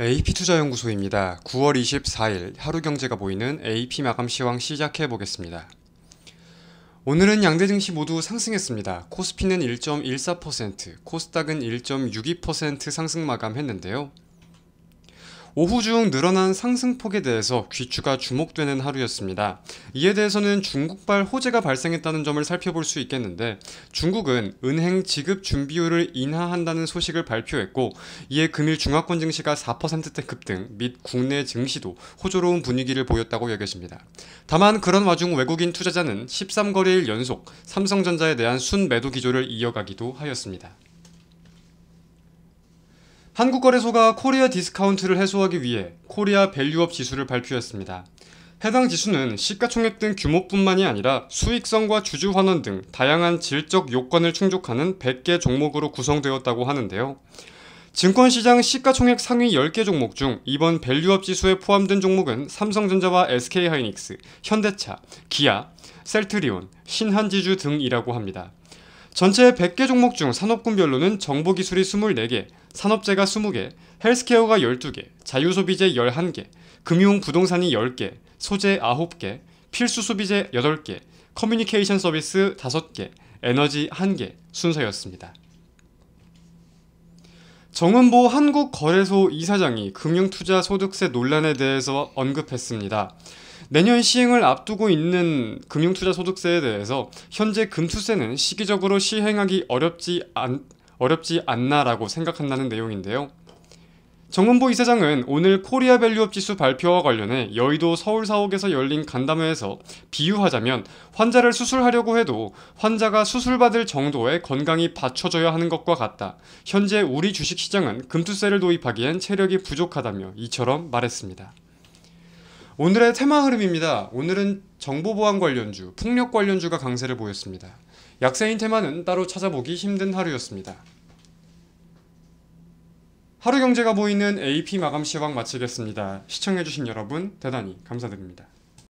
AP투자연구소입니다. 9월 24일 하루 경제가 보이는 AP 마감 시황 시작해 보겠습니다. 오늘은 양대 증시 모두 상승했습니다. 코스피는 1.14%, 코스닥은 1.62% 상승 마감했는데요. 오후 중 늘어난 상승폭에 대해서 귀추가 주목되는 하루였습니다. 이에 대해서는 중국발 호재가 발생했다는 점을 살펴볼 수 있겠는데 중국은 은행 지급 준비율을 인하한다는 소식을 발표했고 이에 금일 중화권 증시가 4%대 급등 및 국내 증시도 호조로운 분위기를 보였다고 여겨집니다. 다만 그런 와중 외국인 투자자는 13거래일 연속 삼성전자에 대한 순매도 기조를 이어가기도 하였습니다. 한국거래소가 코리아 디스카운트를 해소하기 위해 코리아 밸류업 지수를 발표했습니다. 해당 지수는 시가총액 등 규모뿐만이 아니라 수익성과 주주 환원 등 다양한 질적 요건을 충족하는 100개 종목으로 구성되었다고 하는데요. 증권시장 시가총액 상위 10개 종목 중 이번 밸류업 지수에 포함된 종목은 삼성전자와 SK하이닉스, 현대차, 기아, 셀트리온, 신한지주 등이라고 합니다. 전체 100개 종목 중 산업군별로는 정보기술이 24개, 산업재가 20개, 헬스케어가 12개, 자유소비재 11개, 금융 부동산이 10개, 소재 9개, 필수 소비재 8개, 커뮤니케이션 서비스 5개, 에너지 1개 순서였습니다. 정은보 한국거래소 이사장이 금융투자소득세 논란에 대해서 언급했습니다. 내년 시행을 앞두고 있는 금융투자소득세에 대해서 현재 금투세는 시기적으로 시행하기 어렵지, 않, 어렵지 않나라고 생각한다는 내용인데요. 정은보 이사장은 오늘 코리아 밸류업 지수 발표와 관련해 여의도 서울 사옥에서 열린 간담회에서 비유하자면 환자를 수술하려고 해도 환자가 수술받을 정도의 건강이 받쳐져야 하는 것과 같다. 현재 우리 주식시장은 금투세를 도입하기엔 체력이 부족하다며 이처럼 말했습니다. 오늘의 테마 흐름입니다. 오늘은 정보보안 관련주, 풍력 관련주가 강세를 보였습니다. 약세인 테마는 따로 찾아보기 힘든 하루였습니다. 하루 경제가 보이는 AP 마감 시황 마치겠습니다. 시청해주신 여러분 대단히 감사드립니다.